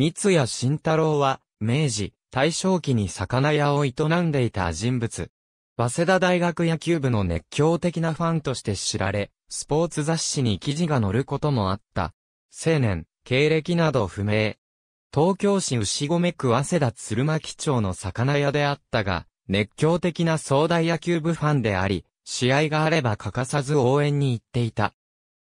三谷慎太郎は、明治、大正期に魚屋を営んでいた人物。早稲田大学野球部の熱狂的なファンとして知られ、スポーツ雑誌に記事が載ることもあった。青年、経歴など不明。東京市牛込区早稲田鶴巻町の魚屋であったが、熱狂的な壮大野球部ファンであり、試合があれば欠かさず応援に行っていた。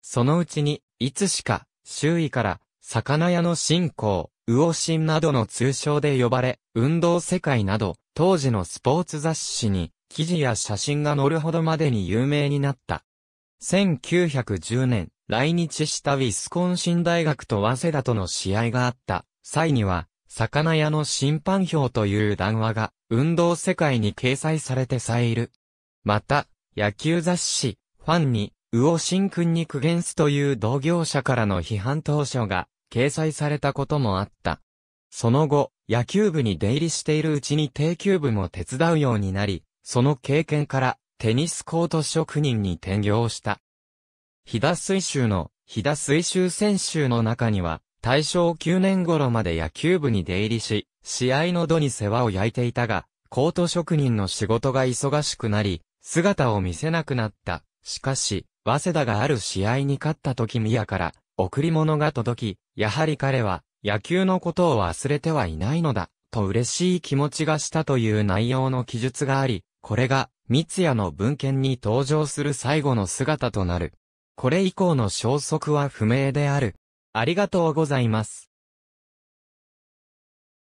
そのうちに、いつしか、周囲から、魚屋の信仰、シンなどの通称で呼ばれ、運動世界など、当時のスポーツ雑誌に、記事や写真が載るほどまでに有名になった。1910年、来日したウィスコンシン大学と早稲田との試合があった際には、魚屋の審判票という談話が、運動世界に掲載されてさえいる。また、野球雑誌、ファンに、魚新君に苦言すという同業者からの批判当初が、掲載されたこともあった。その後、野球部に出入りしているうちに定休部も手伝うようになり、その経験からテニスコート職人に転業した。飛騨水州の飛騨水州選手の中には、大正9年頃まで野球部に出入りし、試合の度に世話を焼いていたが、コート職人の仕事が忙しくなり、姿を見せなくなったしかし、早稲田がある試合に勝った時宮から、贈り物が届き、やはり彼は、野球のことを忘れてはいないのだ、と嬉しい気持ちがしたという内容の記述があり、これが、三谷の文献に登場する最後の姿となる。これ以降の消息は不明である。ありがとうございます。